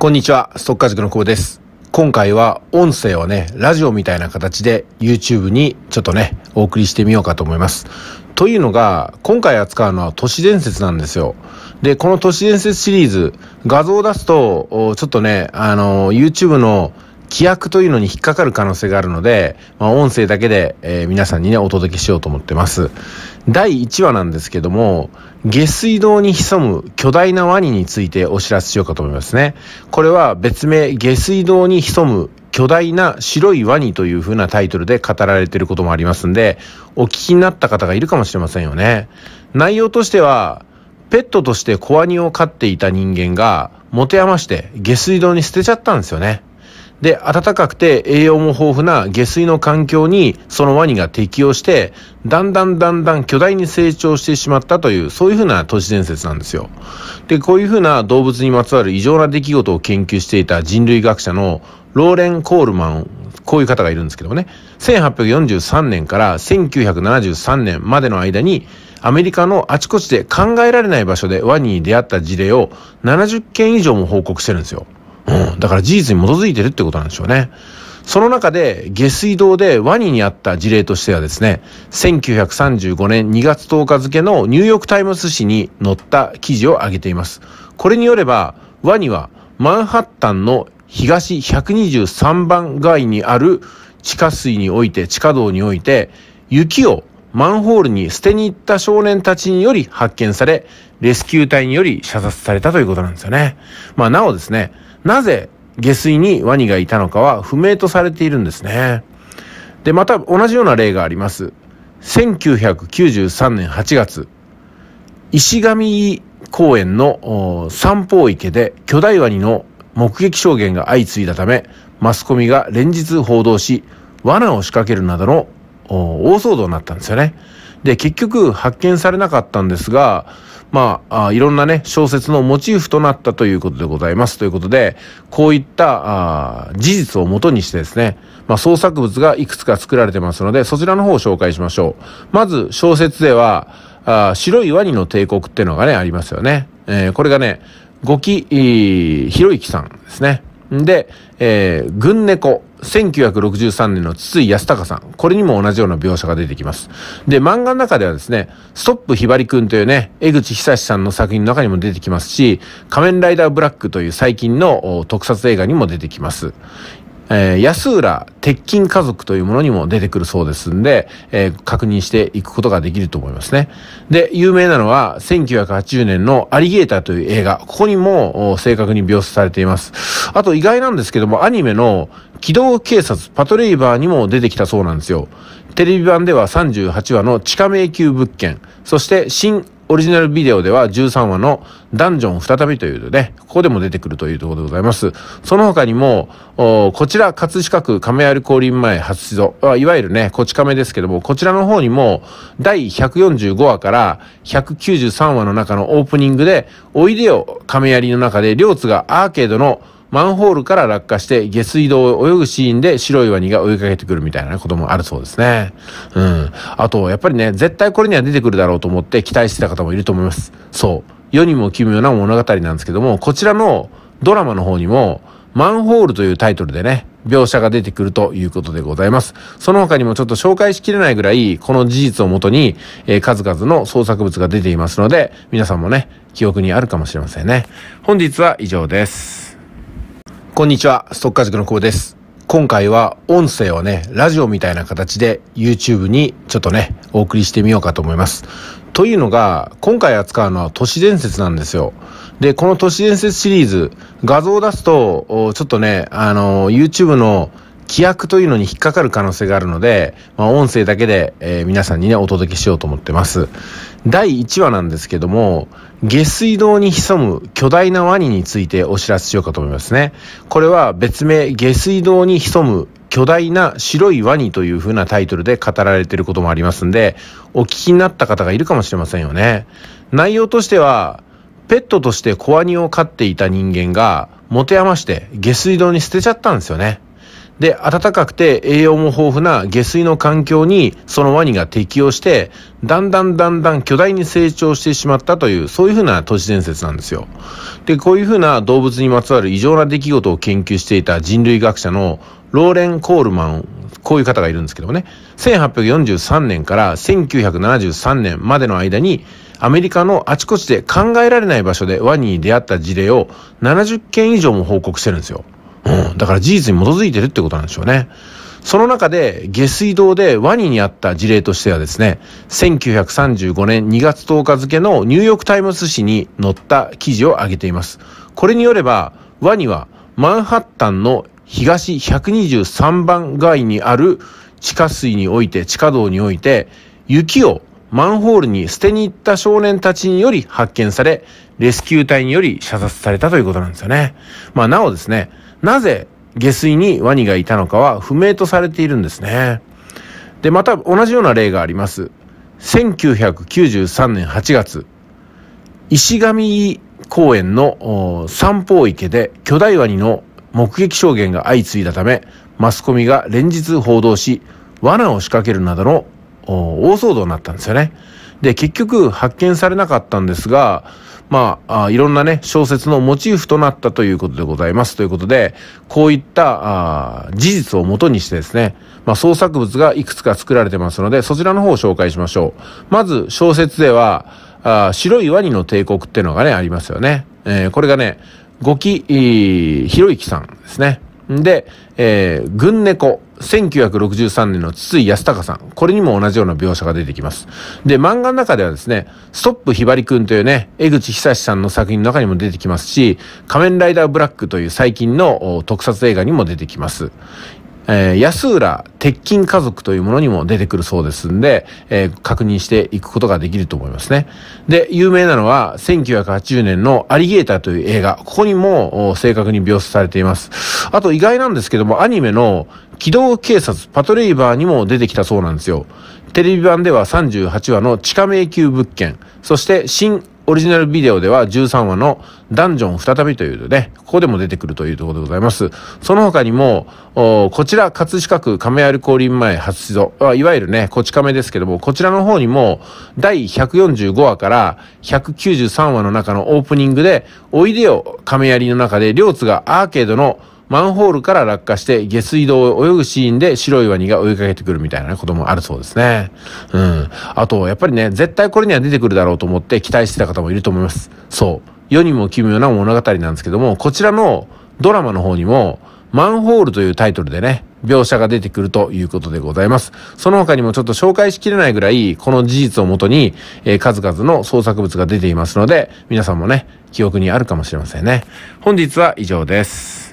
こんにちは、ストッカー塾の久保です。今回は音声をね、ラジオみたいな形で YouTube にちょっとね、お送りしてみようかと思います。というのが、今回扱うのは都市伝説なんですよ。で、この都市伝説シリーズ、画像を出すと、ちょっとね、あの、YouTube の規約というのに引っかかる可能性があるので、まあ、音声だけで、えー、皆さんにね、お届けしようと思ってます。第1話なんですけども、下水道に潜む巨大なワニについてお知らせしようかと思いますね。これは別名下水道に潜む巨大な白いワニという風なタイトルで語られていることもありますんで、お聞きになった方がいるかもしれませんよね。内容としては、ペットとして小ワニを飼っていた人間が持て余して下水道に捨てちゃったんですよね。で、暖かくて栄養も豊富な下水の環境にそのワニが適応して、だんだんだんだん巨大に成長してしまったという、そういうふうな都市伝説なんですよ。で、こういうふうな動物にまつわる異常な出来事を研究していた人類学者のローレン・コールマン、こういう方がいるんですけどもね、1843年から1973年までの間に、アメリカのあちこちで考えられない場所でワニに出会った事例を70件以上も報告してるんですよ。うん。だから事実に基づいてるってことなんでしょうね。その中で、下水道でワニにあった事例としてはですね、1935年2月10日付のニューヨークタイムズ紙に載った記事を挙げています。これによれば、ワニはマンハッタンの東123番街にある地下水において、地下道において、雪をマンホールに捨てに行った少年たちにより発見され、レスキュー隊により射殺されたということなんですよね。まあなおですね、なぜ下水にワニがいたのかは不明とされているんですね。で、また同じような例があります。1993年8月、石上公園の三方池で巨大ワニの目撃証言が相次いだため、マスコミが連日報道し、罠を仕掛けるなどの大騒動になったんですよね。で、結局発見されなかったんですが、まあ、あいろんなね、小説のモチーフとなったということでございます。ということで、こういったあ事実をもとにしてですね、まあ、創作物がいくつか作られてますので、そちらの方を紹介しましょう。まず、小説では、あ白いワニの帝国っていうのがね、ありますよね。えー、これがね、五木ひろゆきさんですね。で、えー、軍猫。1963年の筒井康隆さん。これにも同じような描写が出てきます。で、漫画の中ではですね、ストップひばりくんというね、江口久志さんの作品の中にも出てきますし、仮面ライダーブラックという最近の特撮映画にも出てきます。えー、安浦鉄筋家族というものにも出てくるそうですんで、えー、確認していくことができると思いますね。で、有名なのは1980年のアリゲーターという映画。ここにも正確に描写されています。あと意外なんですけども、アニメの機動警察パトレイバーにも出てきたそうなんですよ。テレビ版では38話の地下迷宮物件、そして新オリジナルビデオでは13話のダンジョン再びというので、ね、ここでも出てくるというところでございます。その他にも、こちら、葛飾区亀有降臨前初出所、いわゆるね、こち亀ですけども、こちらの方にも、第145話から193話の中のオープニングで、おいでよ亀有の中で、両津がアーケードのマンホールから落下して下水道を泳ぐシーンで白いワニが追いかけてくるみたいなこともあるそうですね。うん。あと、やっぱりね、絶対これには出てくるだろうと思って期待してた方もいると思います。そう。世にも奇妙な物語なんですけども、こちらのドラマの方にも、マンホールというタイトルでね、描写が出てくるということでございます。その他にもちょっと紹介しきれないぐらい、この事実をもとに、えー、数々の創作物が出ていますので、皆さんもね、記憶にあるかもしれませんね。本日は以上です。こんにちは、ストッカー塾の久保です。今回は音声をね、ラジオみたいな形で YouTube にちょっとね、お送りしてみようかと思います。というのが、今回扱うのは都市伝説なんですよ。で、この都市伝説シリーズ、画像を出すと、ちょっとね、あの、YouTube の規約というのに引っかかる可能性があるので、まあ、音声だけで、えー、皆さんにね、お届けしようと思ってます。第1話なんですけども、下水道に潜む巨大なワニについてお知らせしようかと思いますね。これは別名、下水道に潜む巨大な白いワニという風なタイトルで語られていることもありますんで、お聞きになった方がいるかもしれませんよね。内容としては、ペットとして小ワニを飼っていた人間が、持て余して下水道に捨てちゃったんですよね。で、暖かくて栄養も豊富な下水の環境にそのワニが適応して、だんだんだんだん巨大に成長してしまったという、そういうふうな都市伝説なんですよ。で、こういうふうな動物にまつわる異常な出来事を研究していた人類学者のローレン・コールマン、こういう方がいるんですけどもね、1843年から1973年までの間に、アメリカのあちこちで考えられない場所でワニに出会った事例を70件以上も報告してるんですよ。うん。だから事実に基づいてるってことなんでしょうね。その中で、下水道でワニにあった事例としてはですね、1935年2月10日付のニューヨークタイムズ紙に載った記事を挙げています。これによれば、ワニはマンハッタンの東123番街にある地下水において、地下道において、雪をマンホールに捨てに行った少年たちにより発見され、レスキュー隊により射殺されたということなんですよね。まあ、なおですね、なぜ下水にワニがいたのかは不明とされているんですね。で、また同じような例があります。1993年8月、石上公園の三方池で巨大ワニの目撃証言が相次いだため、マスコミが連日報道し、罠を仕掛けるなどの大騒動になったんですよね。で、結局発見されなかったんですが、まあ、あいろんなね、小説のモチーフとなったということでございます。ということで、こういったあ事実をもとにしてですね、まあ、創作物がいくつか作られてますので、そちらの方を紹介しましょう。まず、小説では、あ白いワニの帝国っていうのがね、ありますよね。えー、これがね、五木ひろゆきさんですね。で、えー、軍猫。1963年の筒井康隆さん。これにも同じような描写が出てきます。で、漫画の中ではですね、ストップひばりくんというね、江口久志さんの作品の中にも出てきますし、仮面ライダーブラックという最近の特撮映画にも出てきます。えー、安浦鉄筋家族というものにも出てくるそうですんで、えー、確認していくことができると思いますね。で、有名なのは1980年のアリゲーターという映画。ここにも正確に描写されています。あと意外なんですけども、アニメの機動警察パトレイバーにも出てきたそうなんですよ。テレビ版では38話の地下迷宮物件、そして新オリジナルビデオでは13話のダンジョン再びというとね、ここでも出てくるというところでございます。その他にも、こちら、葛飾区亀有降臨前初出動、いわゆるね、こち亀ですけども、こちらの方にも、第145話から193話の中のオープニングで、おいでよ亀有の中で、両津がアーケードのマンホールから落下して下水道を泳ぐシーンで白いワニが追いかけてくるみたいなこともあるそうですね。うん。あと、やっぱりね、絶対これには出てくるだろうと思って期待してた方もいると思います。そう。世にも奇妙な物語なんですけども、こちらのドラマの方にも、マンホールというタイトルでね、描写が出てくるということでございます。その他にもちょっと紹介しきれないぐらい、この事実をもとに、えー、数々の創作物が出ていますので、皆さんもね、記憶にあるかもしれませんね。本日は以上です。